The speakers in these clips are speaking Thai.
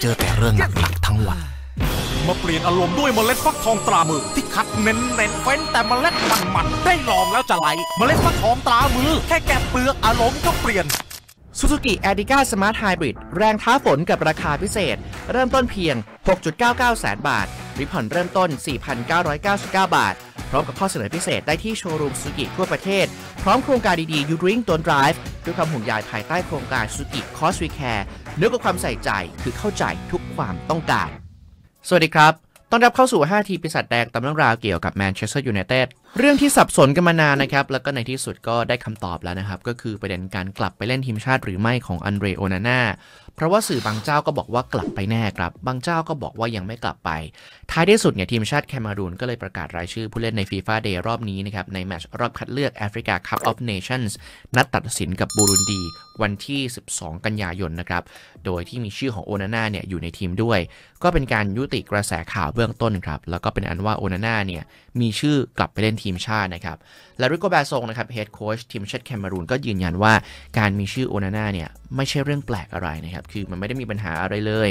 เจอแต่เรื่องหนักๆทั้งวันมาเปลี่ยนอารมณ์ด้วยเมล็ดฟักทองตรามือ ที่คัดเน้นเน้นเฟ้นแต่เมล็ดมันมันได้ลองแล้วจะไหลเมล็ดฟักทองตรามือแค่แกะเปลือกอารมณ์ก็เปลี่ยนซูซูกิแอดิก้าสมาร์ทไฮบริดแรงท้าฝนกับราคาพิเศษ เริ่มต้นเพียง 6.99 แสนบาทริพผ่อนเริ่มต้น 4,999 บาท พร้อมกับข้อเสนอพิเศษได้ที่โชว์รูมซูซูกิทั่วประเทศ พร้อมโครงการดีๆ You Drink Don't Drive ด้วยความห่วงใยภายใต้โครงการสุกิคอสวีแคร์เนื้อกับความใส่ใจคือเข้าใจทุกความต้องการ สวัสดีครับ ต้อนรับเข้าสู่ 5 ทีปีศาจแดง ตำเรื่องราวเกี่ยวกับแมนเชสเตอร์ยูไนเต็ดเรื่องที่สับสนกันมานานนะครับ แล้วก็ในที่สุดก็ได้คำตอบแล้วนะครับ ก็คือประเด็นการกลับไปเล่นทีมชาติหรือไม่ของอันเดรโอนาน่าเพราะว่าสื่อบางเจ้าก็บอกว่ากลับไปแน่ครับบางเจ้าก็บอกว่ายังไม่กลับไป ท้ายที่สุดเนี่ยทีมชาติแคมารูนก็เลยประกาศรายชื่อผู้เล่นในฟีฟ่าเดย์รอบนี้นะครับ ในแมตช์รอบคัดเลือกแอฟริกาคัพออฟเนชั่นส์นัดตัดสินกับบูรุนดีวันที่ 12 กันยายนนะครับ โดยที่มีชื่อของโอนาน่าเนี่ยอยู่ในทีมด้วย ก็เป็นการยุติกระแสข่าวเบื้องต้นครับแล้วก็เป็นอันว่าโอนาน่าเนี่ยมีชื่อกลับไปเล่นทีมชาตินะครับลาริโกแบซงนะครับเฮดโค้ชทีมชาติแคนารูนก็ยืนยันว่าการมีชื่อโอนาน่าเนี่ยไม่ใช่เรื่องแปลกอะไรนะครับ คือมันไม่ได้มีปัญหาอะไรเลย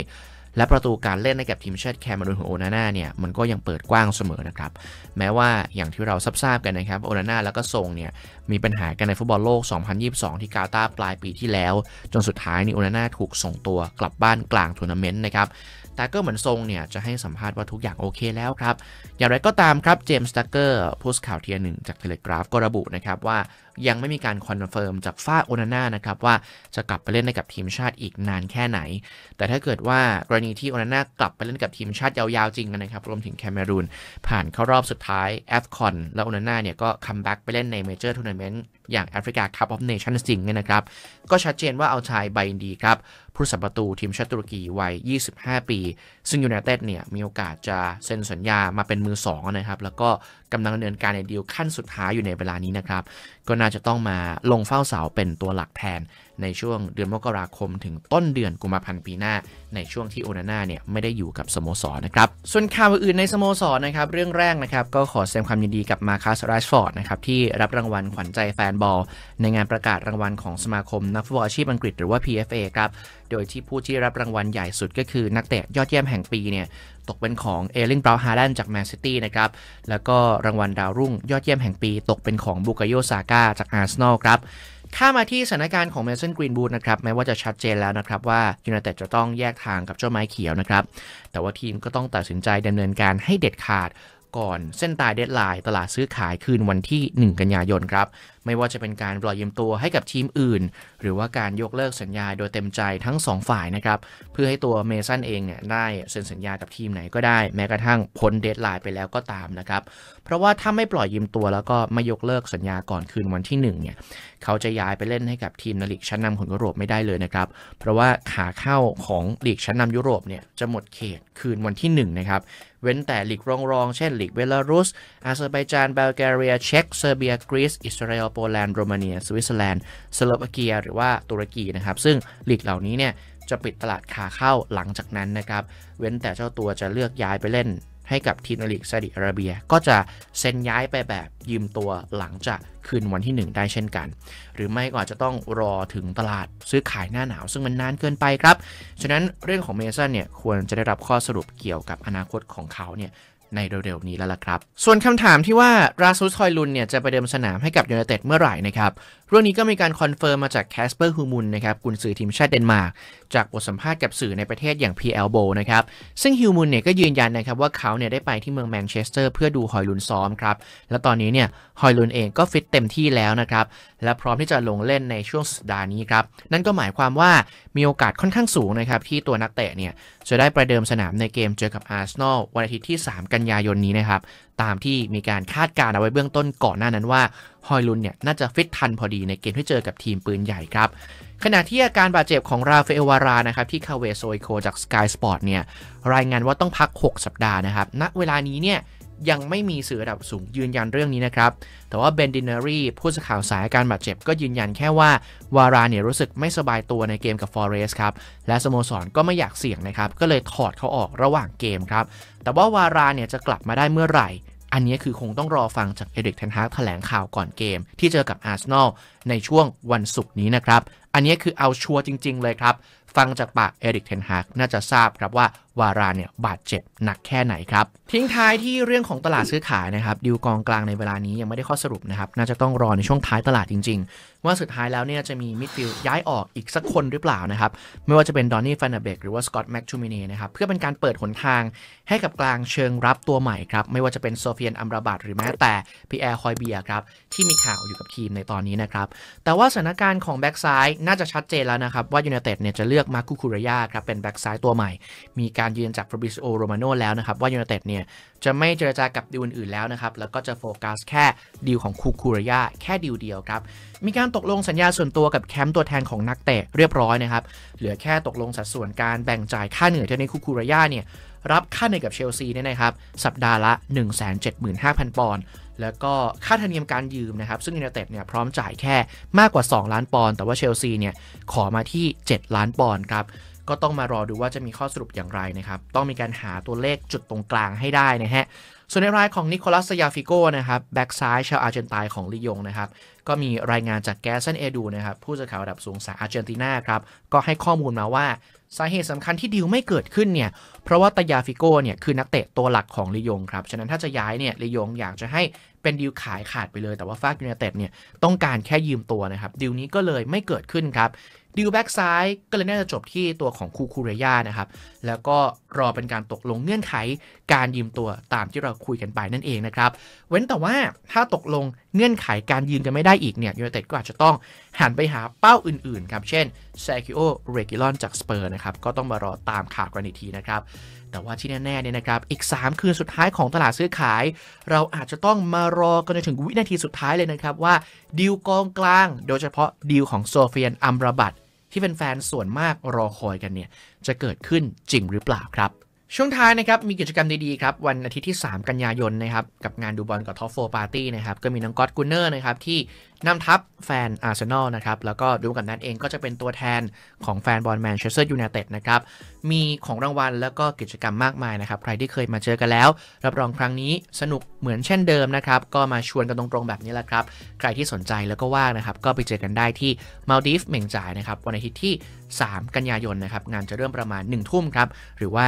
และประตูการเล่นในกับทีมชาติแคนารูนของโอนาน่าเนี่ยมันก็ยังเปิดกว้างเสมอนะครับ แม้ว่าอย่างที่เราทราบกันนะครับโอนาน่าแล้วก็ทรงเนี่ยมีปัญหากันในฟุตบอลโลก 2022 ที่กาตาร์ปลายปีที่แล้วจนสุดท้ายนี่โอนาน่าถูกส่งตัวกลับบ้านกลางทัวร์นาเมนต์นะครับแต่ก็เหมือนทรงเนี่ย จะให้สัมภาษณ์ว่าทุกอย่างโอเคแล้วครับ อย่างไรก็ตามครับเจมส์ตักเกอร์โพสต์ข่าวเทียหนึ่งจากเทเลกราฟก็ระบุนะครับ ว่ายังไม่มีการคอนเฟิร์มจากฟ้าโอนาน่านะครับว่าจะกลับไปเล่นในกับทีมชาติอีกนานแค่ไหน แต่ถ้าเกิดว่ากรณีที่โอนาน่ากลับไปเล่นกับทีมชาติยาวๆ จริงนะครับรวมถึงแคเมรูนผ่านเข้ารอบสุดท้ายแอฟคอนแล้วโอนาน่าเนี่ยก็คัมแบ็กไปเล่นในเมเจอร์ทัวร์นาเมนต์อย่างแอฟริกาคัพออฟเนชั่นสิงเนี่ยนะครับ ก็ชัดเจนว่าเอาชายไบดีครับ ผู้สับประตูทีมชาติตุรกีวัย 25 ปี ซึ่งยูไนเต็ดเนี่ยมีโอกาสจะเซ็นสัญญามาเป็นมือ2นะครับ แล้วก็กำลังดำเนินการในดีลขั้นสุดท้ายอยู่ในเวลานี้นะครับ ก็น่าจะต้องมาลงเฝ้าเสาเป็นตัวหลักแทนในช่วงเดือนมกราคมถึงต้นเดือนกุมภาพันธ์ปีหน้า ในช่วงที่โอนาน่าเนี่ยไม่ได้อยู่กับสโมสรนะครับส่วนข่าวอื่นในสโมสรนะครับเรื่องแรกนะครับก็ขอแสดงความยินดีกับมาคัสไรส์ฟอร์ดนะครับที่รับรางวัลขวัญใจแฟนบอลในงานประกาศรางวัลของสมาคม นักฟุตบอลอาชีพอังกฤษหรือว่า PFA ครับ โดยที่ผู้ที่รับรางวัลใหญ่สุดก็คือนักเตะยอดเยี่ยมแห่งปีเนี่ยตกเป็นของเอลิงบราวฮาแลนจากแมนซิตี้นะครับ แล้วก็รางวัลดาวรุ่งยอดเยี่ยมแห่งปี ตกเป็นของบุกโย ซาก้าจากอาร์เซนอลครับ ข้ามาที่สถานการณ์ของเมสันกรีนบูดนะครับ แม้ว่าจะชัดเจนแล้วนะครับว่ายูไนเต็ดจะต้องแยกทางกับเจ้าไม้เขียวนะครับ แต่ว่าทีมก็ต้องตัดสินใจดำเนินการให้เด็ดขาดก่อนเส้นตายเดทไลน์ตลาดซื้อขายคืนวันที่ 1 กันยายนครับไม่ว่าจะเป็นการปล่อยยืมตัวให้กับทีมอื่น หรือว่าการยกเลิกสัญญาโดยเต็มใจทั้ง2 ฝ่ายนะครับเพื่อให้ตัวเมสันเองเนี่ยได้เซ็นสัญญากับทีมไหนก็ได้แม้กระทั่งพ้นเดทไลน์ไปแล้วก็ตามนะครับเพราะว่าถ้าไม่ปล่อยยืมตัวแล้วก็ไม่ยกเลิกสัญญาก่อนคืนวันที่ 1เนี่ยเขาจะย้ายไปเล่นให้กับทีมนนลีกชั้นนำาของยุโรปไม่ได้เลยนะครับเพราะว่าขาเข้าของลีกชั้นนำยุโรปเนี่ยจะหมดเขตคืนวันที่1นะครับเว้นแต่หลีกรองรองเช่นหลีกเบลารุสอาเซอร์ไบจานบัลแกเรีย เช็ก เซอร์เบีย กรีซ อิสราเอล โปแลนด์ โรมาเนีย สวิตเซอร์แลนด์สโลวาเกีย หรือว่าตุรกีนะครับ ซึ่งหลีกเหล่านี้เนี่ยจะปิดตลาดขาเข้าหลังจากนั้นนะครับ เว้นแต่เจ้าตัวจะเลือกย้ายไปเล่นให้กับทีมลีกซาดิอาระเบีย ก็จะเซ็นย้ายไปแบบ ยืมตัวหลังจากคืนวันที่ 1 ได้เช่นกัน หรือไม่ก็อาจจะต้องรอถึงตลาดซื้อขายหน้าหนาว ซึ่งมันนานเกินไปครับ ฉะนั้นเรื่องของเมสันเนี่ยควรจะได้รับข้อสรุปเกี่ยวกับอนาคตของเขาเนี่ยในเร็วๆนี้แล้วล่ะครับ ส่วนคำถามที่ว่าราซูสคอยลุนเนี่ยจะไปเดิมสนามให้กับยูไนเต็ดเมื่อไหร่นะครับเรื่องนี้ก็มีการคอนเฟิร์มมาจากแคสเปอร์ฮูมุนนะครับกุนซือทีมชาติเดนมาร์กจากบทสัมภาษณ์กับสื่อในประเทศอย่าง PL b o นะครับ ซึ่งฮิวมุนเนี่ยก็ยืนยันนะครับว่าเขาเนี่ยได้ไปที่เมืองแมนเชสเตอร์เพื่อดูฮอยลุนซ้อมครับ และตอนนี้เนี่ยฮอยลุนเองก็ฟิตเต็มที่แล้วนะครับ และพร้อมที่จะลงเล่นในช่วงสัปดาห์นี้ครับ นั่นก็หมายความว่ามีโอกาสค่อนข้างสูงนะครับ ที่ตัวนักเตะเนี่ยจะได้ประเดิมสนามในเกมเจอกับอาร์เซนอลวันอาทิตย์ที่ 3 กันยายนนี้นะครับ ตามที่มีการคาดการเอาไว้เบื้องต้นก่อนหน้านั้นว่าฮอยลุนเนี่ยน่าจะฟิตทันพอดีในเกมที่เจอกับทีมปืนใหญ่ครับขณะที่อาการบาดเจ็บของราฟาเอลวารานะครับ ที่คาเวโซยโคจาก Sky Sport เนี่ยรายงานว่าต้องพัก 6 สัปดาห์นะครับณเวลานี้เนี่ยยังไม่มีสื่อระดับสูงยืนยันเรื่องนี้นะครับ แต่ว่าเบนดินเนอรี่ผู้สื่อข่าวสายการบาดเจ็บก็ยืนยันแค่ว่าวาราเนี่ยรู้สึกไม่สบายตัวในเกมกับฟอเรสครับ และสโมสรก็ไม่อยากเสี่ยงนะครับ ก็เลยถอดเขาออกระหว่างเกมครับ แต่ว่าวาราเนี่ยจะกลับมาได้เมื่อไหร่ อันนี้คือคงต้องรอฟังจากเอริกเทนฮากแถลงข่าวก่อนเกมที่เจอกับอาร์เซนอลในช่วงวันศุกร์นี้นะครับ อันนี้คือเอาชัวร์จริง ๆ เลยครับฟังจากปากเอริกเทนฮากน่าจะทราบครับว่าวารานเนี่ยบาดเจ็บหนักแค่ไหนครับ ทิ้งท้ายที่เรื่องของตลาดซื้อขายนะครับดิวกองกลางในเวลานี้ยังไม่ได้ข้อสรุปนะครับน่าจะต้องรอในช่วงท้ายตลาดจริงๆ ว่าสุดท้ายแล้วเนี่ยจะมีมิดฟิลด์ย้ายออกอีกสักคนหรือเปล่านะครับไม่ว่าจะเป็นดอนนี่ฟานเบกหรือว่าสกอตแม็กชูมินีนะครับเพื่อเป็นการเปิดหนทางให้กับกลางเชิงรับตัวใหม่ครับไม่ว่าจะเป็นโซเฟียนอัมราบัตหรือแม้แต่พีแอร์คอยเบียครับที่มีข่าวอยู่กับทีมในตอนนี้นะครับแต่ว่าสถานการณ์ของแบ็กซ้ายน่าจะชัดเจนแล้วนะครับว่ายูเนเต็ดเนี่ยจะเลือกมาคุคุระยาครับเป็นแบ็กซ้ายตัวใหม่มีการการยืนจากฟาบริซโอโรมาโนแล้วนะครับว่ายูไนเต็ดเนี่ยจะไม่เจรจากับดีลอื่นๆแล้วนะครับแล้วก็จะโฟกัสแค่ดีลของคูคูรยาแค่ดีลเดียวครับมีการตกลงสัญญาส่วนตัวกับแคมป์ตัวแทนของนักเตะเรียบร้อยนะครับเหลือแค่ตกลงสัดส่วนการแบ่งจ่ายค่าเหนื่อยที่ในคูคูรยาเนี่ยรับค่าเหนื่อยกับเชลซีเนี่ยนะครับสัปดาห์ละ 175,000 ปอนด์แล้วก็ค่าธรรมเนียมการยืมนะครับซึ่งยูไนเต็ดเนี่ยพร้อมจ่ายแค่มากกว่า 2 ล้านปอนด์แต่ว่าเชลซีเนี่ยขอมาที่ 7 ล้านปอนด์ครับก็ต้องมารอดูว่าจะมีข้อสรุปอย่างไรนะครับ ต้องมีการหาตัวเลขจุดตรงกลางให้ได้นะฮะ ส่วนในรายของนิโคลัสยาฟิโกนะครับแบ็กซ้ายชาวอาร์เจนตินของลียงนะครับ ก็มีรายงานจากแกสันเอดูนะครับผู้สื่อข่าวระดับสูงสาอาร์เจนตินาครับ ก็ให้ข้อมูลมาว่าสาเหตุสำคัญที่ดิวไม่เกิดขึ้นเนี่ย เพราะว่าตยาฟิโก้เนี่ยคือนักเตะตัวหลักของลียงครับ ฉะนั้นถ้าจะย้ายเนี่ยลียงอยากจะให้เป็นดิวขายขาดไปเลย แต่ว่าฟากยูเนเต็ดเนี่ยต้องการแค่ยืมตัวนะครับดิวนี้ก็เลยไม่เกิดขึ้นครับดิวแบ็กซ้ายก็เลยน่าจะจบที่ตัวของคูคูเรย่านะครับ แล้วก็รอเป็นการตกลงเงื่อนไขการยืมตัวตามที่เราคุยกันไปนั่นเองนะครับ เว้นแต่ว่าถ้าตกลงเงื่อนไขการยืมกันไม่ได้อีกเนี่ยยูไนเต็ดก็อาจจะต้องหันไปหาเป้าอื่นๆครับเช่นเซคิโอเรกิลอนจากสเปอร์นะครับ ก็ต้องมารอตามข่าวกันอีกทีนะครับ แต่ว่าที่แน่ๆเนี่ยนะครับอีก3คืนสุดท้ายของตลาดซื้อขาย เราอาจจะต้องมารอกันจนถึงวินาทีสุดท้ายเลยนะครับว่าดีลกองกลาง โดยเฉพาะดีลของโซเฟียนอัมราบัตที่แฟนๆส่วนมากรอคอยกันเนี่ย จะเกิดขึ้นจริงหรือเปล่าครับ ช่วงท้ายนะครับ มีกิจกรรมดี ๆ ครับ วันอาทิตย์ที่ 3 กันยายนนะครับ กับงานดูบอลกับท็อปโฟร์ปาร์ตี้นะครับ ก็มีน้องก๊อตกุนเนอร์นะครับที่นำทัพแฟนอาร์เซนอลนะครับแล้วก็ดูกับนั้นเองก็จะเป็นตัวแทนของแฟนบอลแมนเชสเตอร์ยูไนเต็ดนะครับมีของรางวัลแล้วก็กิจกรรมมากมายนะครับ ใครที่เคยมาเจอกันแล้ว รับรองครั้งนี้สนุกเหมือนเช่นเดิมนะครับก็มาชวนกันตรงๆแบบนี้แหละครับใครที่สนใจแล้วก็ว่างนะครับก็ไปเจอกันได้ที่มาลดีฟเม่งจ่ายนะครับวันอาทิตย์ที่ 3 กันยายนนะครับงานจะเริ่มประมาณ 1 ทุ่มครับหรือว่า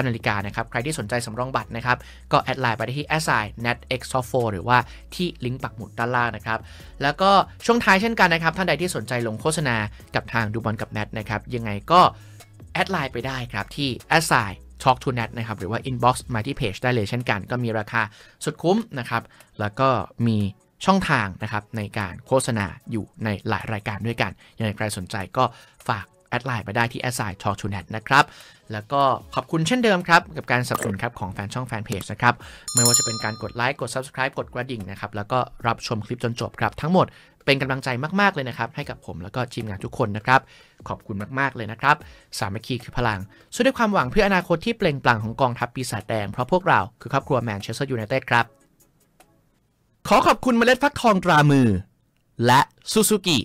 19นาฬิกานะครับใครที่สนใจสำรองบัตรนะครับก็แอดไลน์ไปที่ a s i n e t x o f o หรือว่าที่ลิงก์ปักหมุดด้านล่างนะครับแล้วก็ช่วงท้ายเช่นกันนะครับ ท่านใดที่สนใจลงโฆษณากับทางดูบอลกับแนทนะครับยังไงก็แอดไลน์ไปได้ครับ ที่แอ s ไซท็อกทูแนทนะครับ หรือว่าอินบ็อกซ์มาที่เพจได้เลยเช่นกัน ก็มีราคาสุดคุ้มนะครับ แล้วก็มีช่องทางนะครับ ในการโฆษณาอยู่ในหลายรายการด้วยกัน ยังไงใครสนใจก็ฝากแอดไลน์ไปได้ที่ a s i g n Talk to Net นะครับ แล้วก็ขอบคุณเช่นเดิมครับกับการสนับสนุนครับของแฟนช่องแฟนเพจนะครับไม่ว่าจะเป็นการกดไลค์กด Subscribe กดกระดิ่งนะครับแล้วก็รับชมคลิปจนจบครับทั้งหมดเป็นกำลังใจมากๆเลยนะครับให้กับผมแล้วก็ทีมงานทุกคนนะครับขอบคุณมากๆเลยนะครับสามัคคีคือพลังสู้ด้วยความหวังเพื่ออนาคตที่เปล่งปลั่งของกองทัพปีศาจแดงเพราะพวกเราคือครอบครัวแมนเชสเตอร์ยูไนเต็ดครับขอขอบคุณเมล็ดฟักทองตรามือ และซูซูกิ